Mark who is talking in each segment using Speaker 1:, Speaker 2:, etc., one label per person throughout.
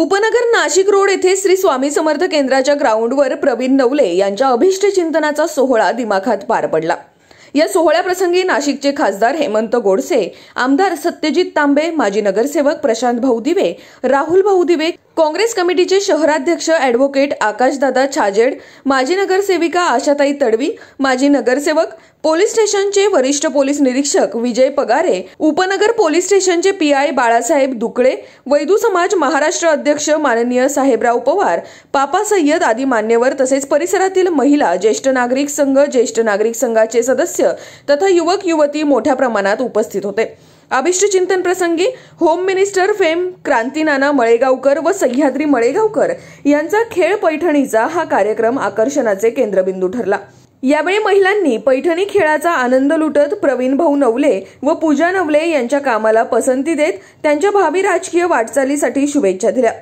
Speaker 1: उपनगर नाशिक रोड येथे श्री स्वामी समर्थ केंद्राच्या ग्राउंडवर प्रवीण नवले यांच्या अभिष्ट चिंतनाचा सोहळा दिमाखात पार पडला या सोहळ्याप्रसंगी नाशिकचे खासदार हेमंत गोडसे आमदार सत्यजित तांबे माजी नगरसेवक प्रशांत भाऊ दिवे राहुल भाऊ दिवे काँग्रेस कमिटीचे शहराध्यक्ष ॲडव्होकेट आकाशदादा छाजेड माजी नगरसेविका आशाताई तडवी माजी नगरसेवक पोलीस स्टेशनचे वरिष्ठ पोलीस निरीक्षक विजय पगारे उपनगर पोलीस स्टेशनचे पी आय बाळासाहेब दुकडे वैदू समाज महाराष्ट्र अध्यक्ष माननीय साहेबराव पवार पापा सय्यद आदी मान्यवर तसेच परिसरातील महिला ज्येष्ठ नागरिक संघ ज्येष्ठ नागरिक संघाचे सदस्य तथा युवक युवती मोठ्या प्रमाणात उपस्थित होते अभिष्ट चिंतन प्रसंगी home minister fame Krantinana Malegaonkar व सह्याद्री मळेगावकर यांचा खेळ पैठणीचा हा कार्यक्रम आकर्षणाचे केंद्रबिंदू ठरला यावेळी महिलांनी पैठणी खेळाचा आनंद लुटत प्रवीण भाऊ नवले व पूजा नवले यांच्या कामाला पसंती देत त्यांच्या भावी राजकीय वाटचालीसाठी शुभेच्छा दिल्या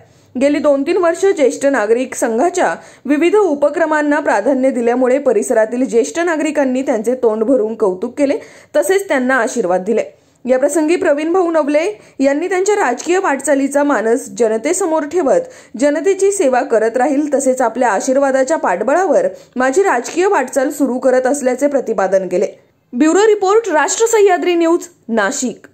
Speaker 1: गेली दोन तीन वर्ष ज्येष्ठ नागरिक संघाच्या विविध उपक्रमांना प्राधान्य दिल्यामुळे परिसरातील ज्येष्ठ नागरिकांनी त्यांचे तोंड भरून कौतुक केले तसेच त्यांना आशीर्वाद दिले याप्रसंगी प्रवीण भाऊ नवले यांनी त्यांच्या राजकीय वाटचालीचा मानस जनतेसमोर ठेवत जनतेची सेवा करत राहील तसेच आपल्या आशीर्वादाच्या पाठबळावर माझी राजकीय वाटचाल सुरू करत असल्याचे प्रतिपादन केले ब्युरो रिपोर्ट राष्ट्र सह्याद्री न्यूज नाशिक